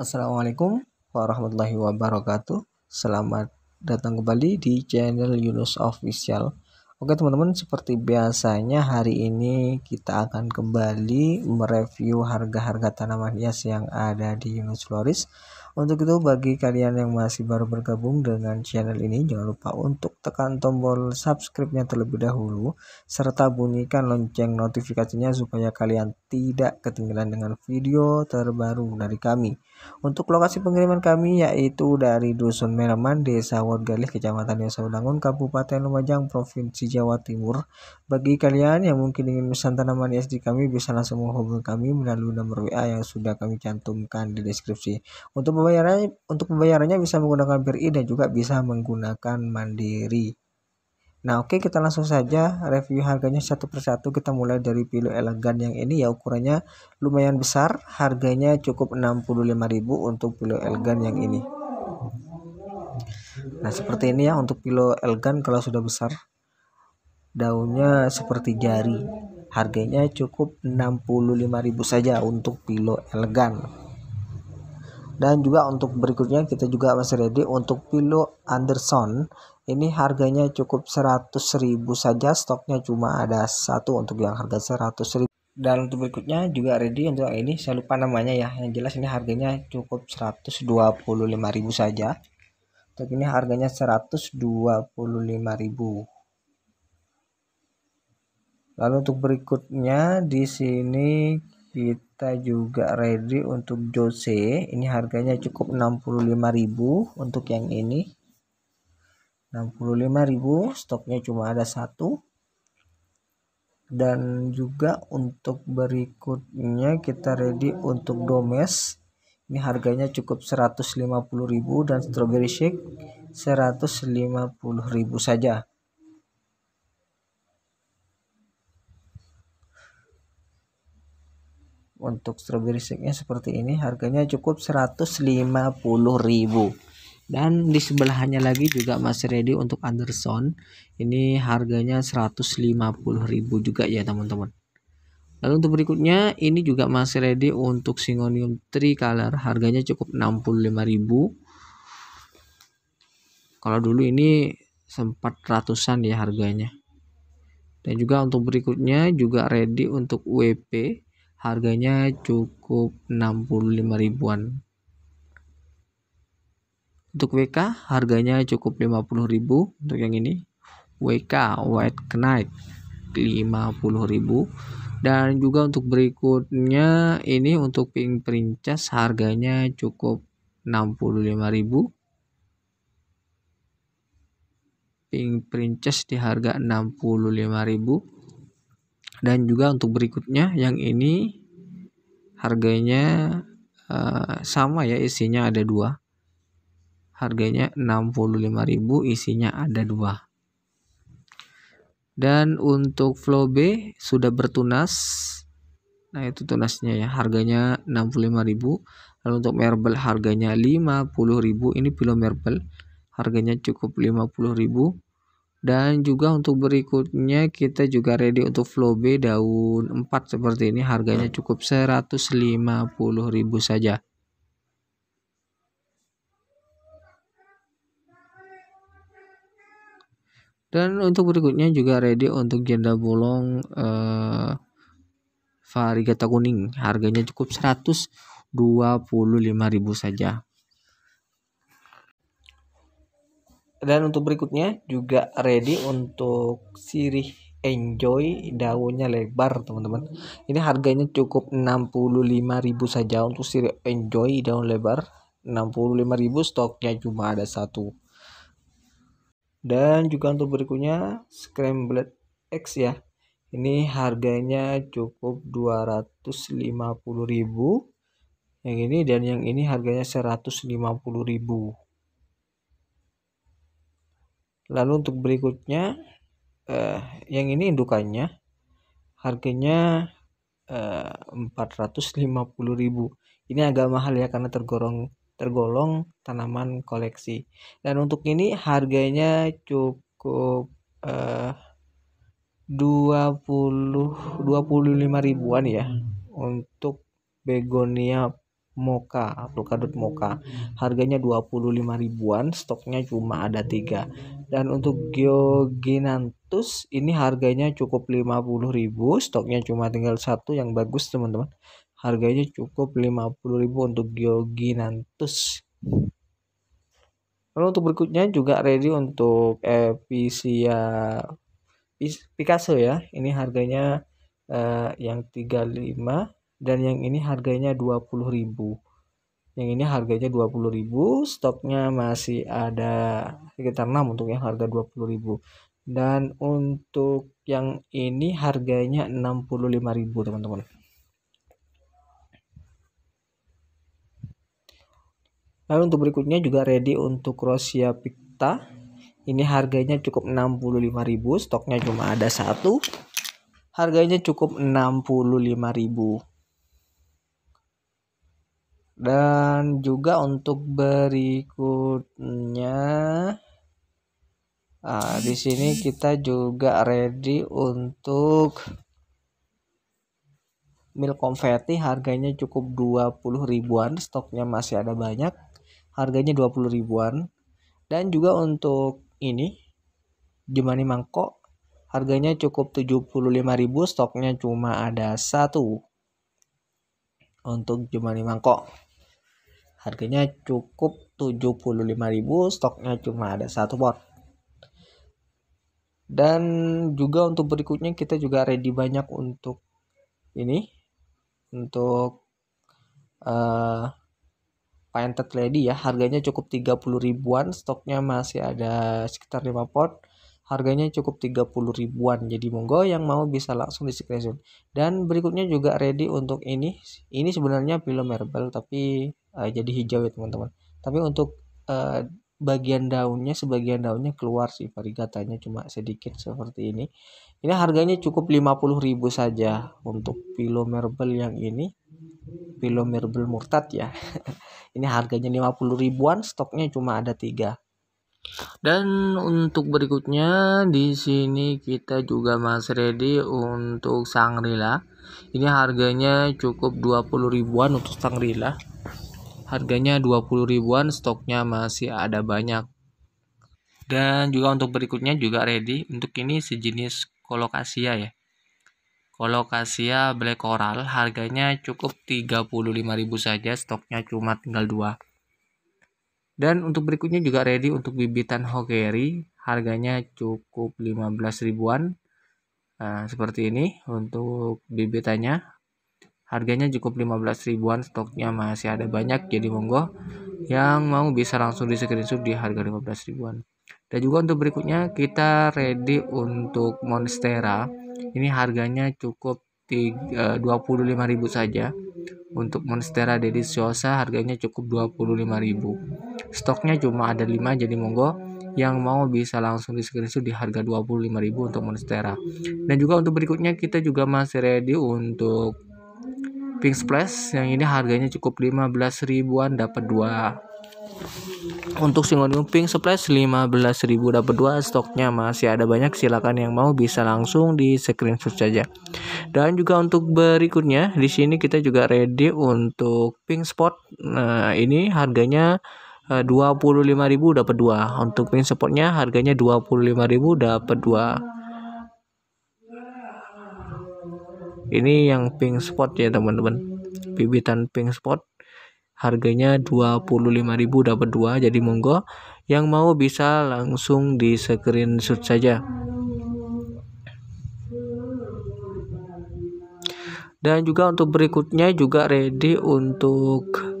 Assalamualaikum warahmatullahi wabarakatuh. Selamat datang kembali di channel Yunus Official. Oke teman-teman, seperti biasanya hari ini kita akan kembali mereview harga-harga tanaman hias yang ada di Yunus Floris. Untuk itu bagi kalian yang masih baru bergabung dengan channel ini jangan lupa untuk tekan tombol subscribe-nya terlebih dahulu serta bunyikan lonceng notifikasinya supaya kalian tidak ketinggalan dengan video terbaru dari kami. Untuk lokasi pengiriman kami yaitu dari Dusun Meraman, Desa Wadgalih, Kecamatan Udangun, Kabupaten Lumajang, Provinsi Jawa Timur. Bagi kalian yang mungkin ingin pesan tanaman SD kami bisa langsung menghubungi kami melalui nomor WA yang sudah kami cantumkan di deskripsi. Untuk pembayarannya untuk pembayarannya bisa menggunakan BRI dan juga bisa menggunakan Mandiri. Nah oke okay, kita langsung saja review harganya satu persatu kita mulai dari pilu elegan yang ini ya ukurannya lumayan besar harganya cukup 65.000 untuk pilu elegan yang ini Nah seperti ini ya untuk pilu elegan kalau sudah besar daunnya seperti jari harganya cukup 65.000 saja untuk pilu elegan dan juga untuk berikutnya kita juga masih ready untuk pilo Anderson ini harganya cukup 100.000 saja stoknya cuma ada satu untuk yang harga 100.000 dan untuk berikutnya juga ready untuk ini saya lupa namanya ya yang jelas ini harganya cukup 125.000 saja untuk ini harganya 125.000 lalu untuk berikutnya di sini kita juga ready untuk Jose ini harganya cukup 65.000 untuk yang ini 65.000 stoknya cuma ada satu dan juga untuk berikutnya kita ready untuk domes ini harganya cukup 150.000 dan strawberry shake 150.000 saja untuk strawberry shake nya seperti ini harganya cukup 150.000 dan di sebelahnya lagi juga masih ready untuk Anderson ini harganya 150.000 juga ya teman-teman lalu untuk berikutnya ini juga masih ready untuk Singonium tricolor harganya cukup 65.000 kalau dulu ini sempat ratusan ya harganya dan juga untuk berikutnya juga ready untuk WP harganya cukup 65 ribuan untuk WK harganya cukup 50.000 untuk yang ini. WK White Knight 50.000 dan juga untuk berikutnya ini untuk Pink Princess harganya cukup 65.000 Pink Princess di harga 65.000 dan juga untuk berikutnya yang ini harganya uh, sama ya isinya ada dua harganya 65.000 isinya ada dua dan untuk flow B sudah bertunas nah itu tunasnya ya harganya 65.000 lalu untuk merbel harganya 50.000 ini pilo merbel, harganya cukup 50.000 dan juga untuk berikutnya kita juga ready untuk flow B daun 4 seperti ini harganya cukup 150.000 saja Dan untuk berikutnya juga ready untuk janda bolong uh, eh, varigata kuning. Harganya cukup 125.000 saja. Dan untuk berikutnya juga ready untuk sirih enjoy daunnya lebar teman-teman. Ini harganya cukup 65.000 saja untuk sirih enjoy daun lebar. 65.000 stoknya cuma ada satu dan juga untuk berikutnya scrambled X ya ini harganya cukup 250.000 yang ini dan yang ini harganya 150.000 lalu untuk berikutnya eh, yang ini indukannya harganya eh, 450.000 ini agak mahal ya karena tergolong tergolong tanaman koleksi. Dan untuk ini harganya cukup eh, 20 25 ribuan ya untuk begonia moka atau kadut moka harganya 25 ribuan stoknya cuma ada tiga dan untuk geoginantus ini harganya cukup 50 ribu stoknya cuma tinggal satu yang bagus teman-teman harganya cukup 50.000 untuk Gioginantus lalu untuk berikutnya juga ready untuk Episia eh, Picasso ya ini harganya eh, yang 35 dan yang ini harganya 20.000 yang ini harganya 20.000 stoknya masih ada sekitar 6 untuk yang harga 20.000 dan untuk yang ini harganya 65.000 teman-teman Lalu untuk berikutnya juga ready untuk Rosia Picta. Ini harganya cukup 65.000, stoknya cuma ada satu. Harganya cukup 65.000. Dan juga untuk berikutnya nah, di sini kita juga ready untuk mil konfeti harganya cukup 20 ribuan, stoknya masih ada banyak harganya 20 ribuan dan juga untuk ini Jemani mangkok harganya cukup ribu stoknya cuma ada satu untuk Jemani mangkok harganya cukup ribu stoknya cuma ada satu pot dan juga untuk berikutnya kita juga ready banyak untuk ini untuk uh, Painted Lady ya harganya cukup 30 ribuan stoknya masih ada sekitar 5 pot harganya cukup 30 ribuan jadi monggo yang mau bisa langsung di screenshot dan berikutnya juga ready untuk ini ini sebenarnya film marble tapi uh, jadi hijau ya teman-teman tapi untuk uh, bagian daunnya sebagian daunnya keluar sih varigatanya cuma sedikit seperti ini ini harganya cukup 50 ribu saja untuk film marble yang ini pilo mirbel murtad ya ini harganya 50 ribuan stoknya cuma ada tiga dan untuk berikutnya di sini kita juga Mas ready untuk sangrila ini harganya cukup 20 ribuan untuk sangrila harganya 20 ribuan stoknya masih ada banyak dan juga untuk berikutnya juga ready untuk ini sejenis kolokasia ya Colocasia black coral harganya cukup 35.000 saja stoknya cuma tinggal dua dan untuk berikutnya juga ready untuk bibitan hokeri harganya cukup 15 ribuan nah, seperti ini untuk bibitannya harganya cukup 15 ribuan stoknya masih ada banyak jadi monggo yang mau bisa langsung di screenshot di harga 15 ribuan dan juga untuk berikutnya kita ready untuk monstera ini harganya cukup 25.000 eh, saja. Untuk Monstera deliciosa harganya cukup 25.000. Stoknya cuma ada 5 jadi monggo yang mau bisa langsung di screenshot di harga 25.000 untuk Monstera. Dan juga untuk berikutnya kita juga masih ready untuk Pink Splash yang ini harganya cukup 15 ribuan dapat 2 untuk Singon Pink Splash 15.000 dapat dua stoknya masih ada banyak silakan yang mau bisa langsung di screenshot saja dan juga untuk berikutnya di sini kita juga ready untuk Pink Spot nah ini harganya 25.000 eh, dapat dua untuk Pink Spotnya harganya 25.000 dapat dua ini yang pink spot ya teman-teman bibitan pink spot harganya 25.000 dapat dua jadi monggo yang mau bisa langsung di screenshot saja dan juga untuk berikutnya juga ready untuk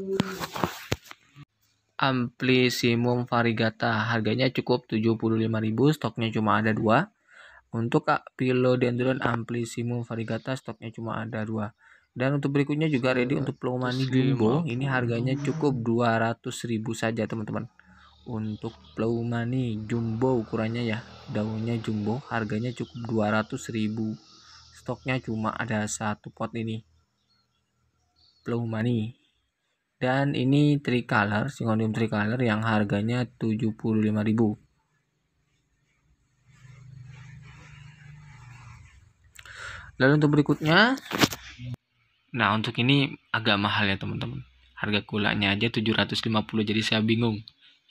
simum varigata harganya cukup 75.000 stoknya cuma ada dua untuk pilodendron simum varigata stoknya cuma ada dua dan untuk berikutnya juga ready untuk Plowmani Jumbo. Ini harganya cukup 200.000 saja, teman-teman. Untuk Plowmani Jumbo ukurannya ya, daunnya jumbo, harganya cukup 200.000. Stoknya cuma ada satu pot ini. Plowmani. Dan ini tricolor, singonium tricolor yang harganya 75.000. Lalu untuk berikutnya Nah untuk ini agak mahal ya teman-teman. Harga kulanya aja 750 jadi saya bingung.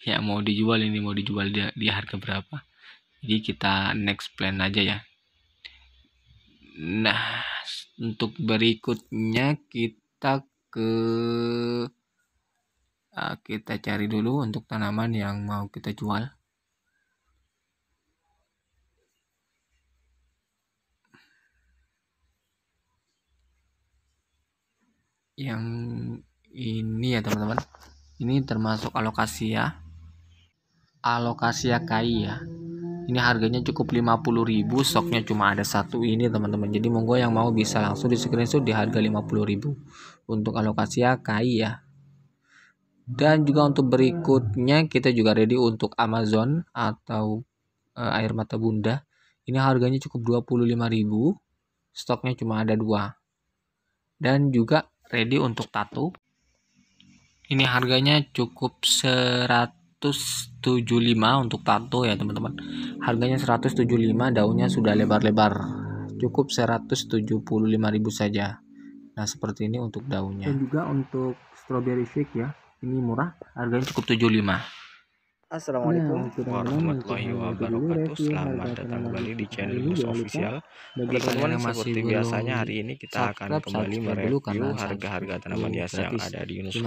Ya mau dijual ini mau dijual di, di harga berapa. Jadi kita next plan aja ya. Nah untuk berikutnya kita ke ah, kita cari dulu untuk tanaman yang mau kita jual. yang ini ya teman-teman ini termasuk alokasi ya alokasi ya kai ya ini harganya cukup 50000 stoknya cuma ada satu ini teman-teman jadi monggo yang mau bisa langsung di screenshot di harga 50000 untuk alokasi ya kai ya dan juga untuk berikutnya kita juga ready untuk Amazon atau e, air mata bunda ini harganya cukup 25000 stoknya cuma ada dua dan juga ready untuk tato ini harganya cukup 175 untuk tato ya teman-teman harganya 175 daunnya sudah lebar-lebar cukup 175.000 saja nah seperti ini untuk daunnya dan juga untuk strawberry shake ya ini murah harganya cukup 75 Assalamualaikum nah, gitu. warahmatullahi nah, gitu wabarakatuh Selamat datang nah, kembali di gitu channel News Official Teman-teman seperti biasanya hari ini kita akan kembali mereview harga-harga tanaman hias yang ada di Yunus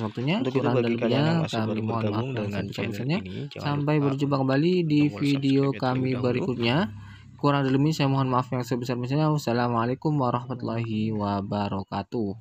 waktunya. Untuk itu bagi kalian yang masih baru bergabung dengan channel ini Sampai berjumpa kembali di video kami berikutnya Kurang lebih saya mohon maaf yang sebesar-besarnya Wassalamualaikum warahmatullahi wabarakatuh